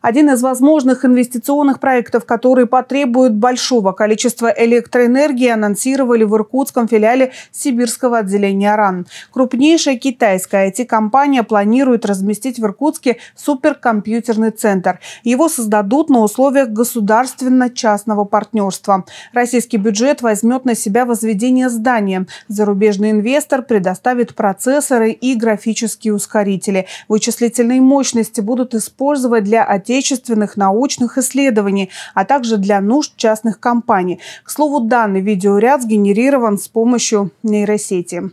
Один из возможных инвестиционных проектов, который потребует большого количества электроэнергии, анонсировали в иркутском филиале сибирского отделения РАН. Крупнейшая китайская IT-компания планирует разместить в Иркутске суперкомпьютерный центр. Его создадут на условиях государственно-частного партнерства. Российский бюджет возьмет на себя возведение здания. Зарубежный инвестор предоставит процессоры и графические ускорители. Вычислительные мощности будут использовать для отечественных научных исследований, а также для нужд частных компаний. К слову, данный видеоряд сгенерирован с помощью нейросети.